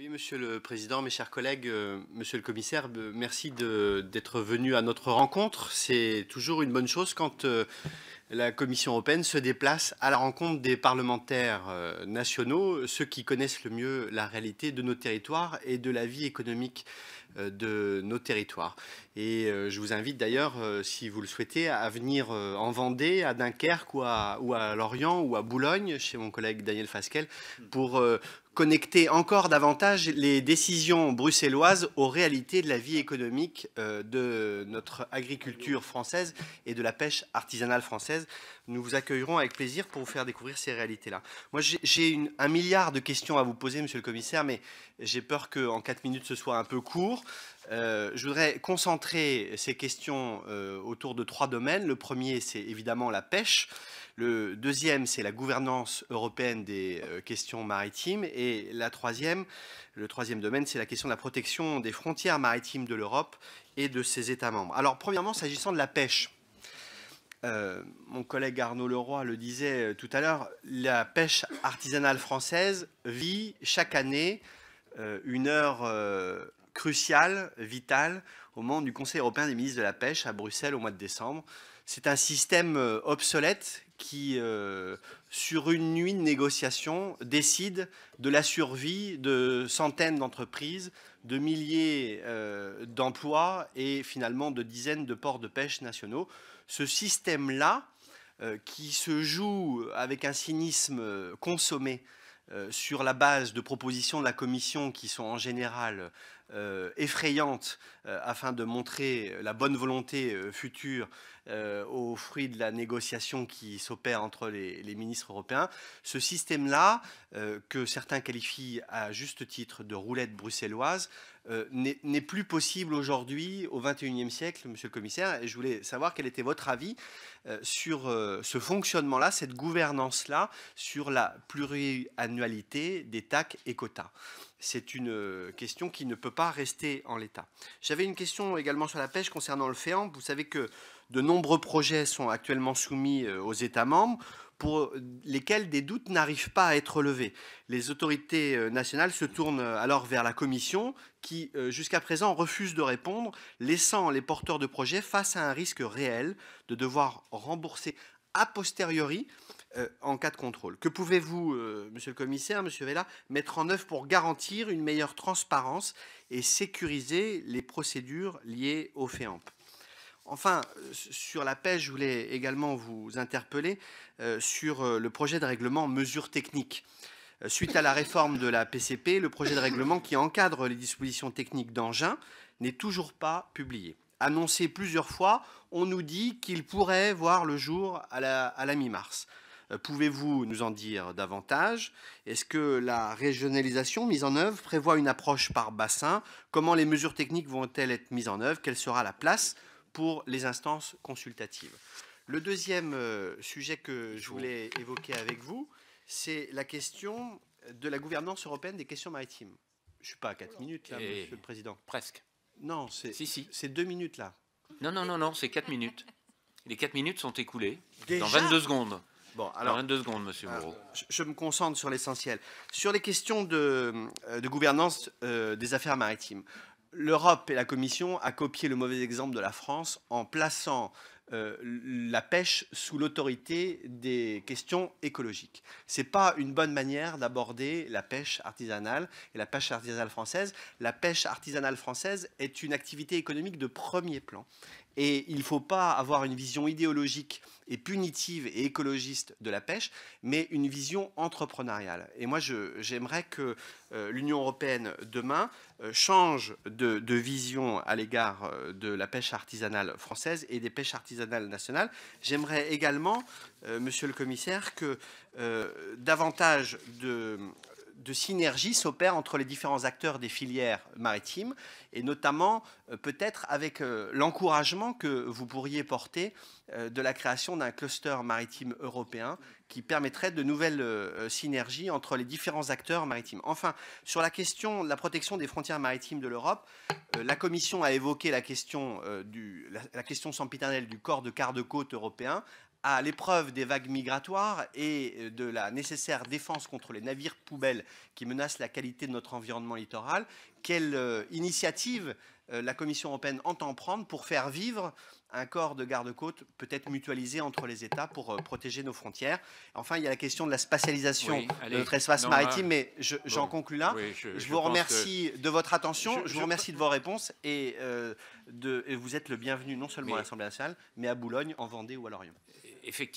Oui, Monsieur le Président, mes chers collègues, euh, Monsieur le Commissaire, euh, merci d'être venu à notre rencontre. C'est toujours une bonne chose quand euh, la Commission européenne se déplace à la rencontre des parlementaires nationaux, ceux qui connaissent le mieux la réalité de nos territoires et de la vie économique de nos territoires. Et je vous invite d'ailleurs, si vous le souhaitez, à venir en Vendée, à Dunkerque ou à, à Lorient ou à Boulogne, chez mon collègue Daniel Fasquel, pour connecter encore davantage les décisions bruxelloises aux réalités de la vie économique euh, de notre agriculture française et de la pêche artisanale française nous vous accueillerons avec plaisir pour vous faire découvrir ces réalités-là. Moi, j'ai un milliard de questions à vous poser, monsieur le commissaire, mais j'ai peur qu'en quatre minutes, ce soit un peu court. Euh, je voudrais concentrer ces questions euh, autour de trois domaines. Le premier, c'est évidemment la pêche. Le deuxième, c'est la gouvernance européenne des euh, questions maritimes. Et la troisième, le troisième domaine, c'est la question de la protection des frontières maritimes de l'Europe et de ses États membres. Alors, premièrement, s'agissant de la pêche, euh, mon collègue Arnaud Leroy le disait euh, tout à l'heure, la pêche artisanale française vit chaque année euh, une heure cruciale, vitale, au moment du Conseil européen des ministres de la pêche à Bruxelles au mois de décembre. C'est un système euh, obsolète qui, euh, sur une nuit de négociation, décide de la survie de centaines d'entreprises, de milliers euh, d'emplois et finalement de dizaines de ports de pêche nationaux. Ce système-là, qui se joue avec un cynisme consommé sur la base de propositions de la Commission qui sont en général euh, effrayante euh, afin de montrer euh, la bonne volonté future au fruit de la négociation qui s'opère entre les, ministres européens. Ce système-là, que certains qualifient à juste titre de roulette bruxelloise, n'est plus possible aujourd'hui au XXIe siècle, monsieur le commissaire. Et je voulais savoir quel était votre avis sur ce fonctionnement-là, cette gouvernance-là, sur la pluriannualité des TAC et quotas c'est une euh, question qui ne peut pas rester en l'état. J'avais une question également sur la pêche concernant le FEAMP. Vous savez que de nombreux projets sont actuellement soumis euh, aux États membres pour euh, lesquels des doutes n'arrivent pas à être levés. Les autorités nationales se tournent alors vers la Commission qui, jusqu'à présent, refuse de répondre, laissant les porteurs de projets face à un risque réel de devoir rembourser a posteriori euh, en cas de contrôle. Que pouvez-vous, euh, monsieur le commissaire, monsieur Vella, mettre en œuvre pour garantir une meilleure transparence et sécuriser les procédures liées au FEAMP Enfin, sur la pêche, je voulais également vous interpeller euh, sur le projet de règlement mesures techniques. Suite à la réforme de la PCP, le projet de règlement qui encadre les dispositions techniques d'engins n'est toujours pas publié. Annoncé plusieurs fois, on nous dit qu'il pourrait voir le jour à la mi-mars. Euh, pouvez-vous nous en dire davantage Est-ce que la régionalisation mise en œuvre prévoit une approche par bassin Comment les mesures techniques vont-elles être mises en œuvre Quelle sera la place pour les instances consultatives Le deuxième euh, sujet que je voulais évoquer avec vous, c'est la question de la gouvernance européenne des questions maritimes. Je ne suis pas à 4 minutes, là, monsieur le Président. Presque. Non, c'est 2 minutes, là. Non, non, non, non, c'est 4 minutes. Les 4 minutes sont écoulées dans 22 secondes. Bon, alors, secondes, Monsieur euh, Moreau. Je, me concentre sur l'essentiel. Sur les questions de, euh, gouvernance euh, des affaires maritimes, l'Europe et la Commission a copié le mauvais exemple de la France en plaçant euh, la pêche sous l'autorité des questions écologiques. Ce n'est pas une bonne manière d'aborder la pêche artisanale et la pêche artisanale française. La pêche artisanale française est une activité économique de premier plan. Et il ne faut pas avoir une vision idéologique et punitive et écologiste de la pêche, mais une vision entrepreneuriale. Et moi, j'aimerais que euh, l'Union européenne, demain, euh, change de, de vision à l'égard de la pêche artisanale française et des pêches artisanales nationale. J'aimerais également, euh, monsieur le commissaire, que euh, davantage de de synergie s'opère entre les différents acteurs des filières maritimes, et notamment euh, peut-être avec euh, l'encouragement que vous pourriez porter euh, de la création d'un cluster maritime européen qui permettrait de nouvelles synergies entre les différents acteurs maritimes. Enfin, sur la question de la protection des frontières maritimes de l'Europe, la Commission a évoqué la question, du, la, question sempiternelle du corps de quart de côte européen à l'épreuve des vagues migratoires et euh, de la nécessaire défense contre les navires poubelles qui menacent la qualité de notre environnement littoral, quelle euh, initiative euh, la Commission européenne entend prendre pour faire vivre un corps de garde-côte peut-être mutualisé entre les États pour protéger nos frontières. Enfin, il y a la question de la spatialisation de notre espace maritime, mais j'en je, conclus là. je, vous remercie de votre attention, je, vous remercie de vos réponses et, de, vous êtes le bienvenu non seulement à l'Assemblée nationale, mais à Boulogne, en Vendée ou à Lorient effectivement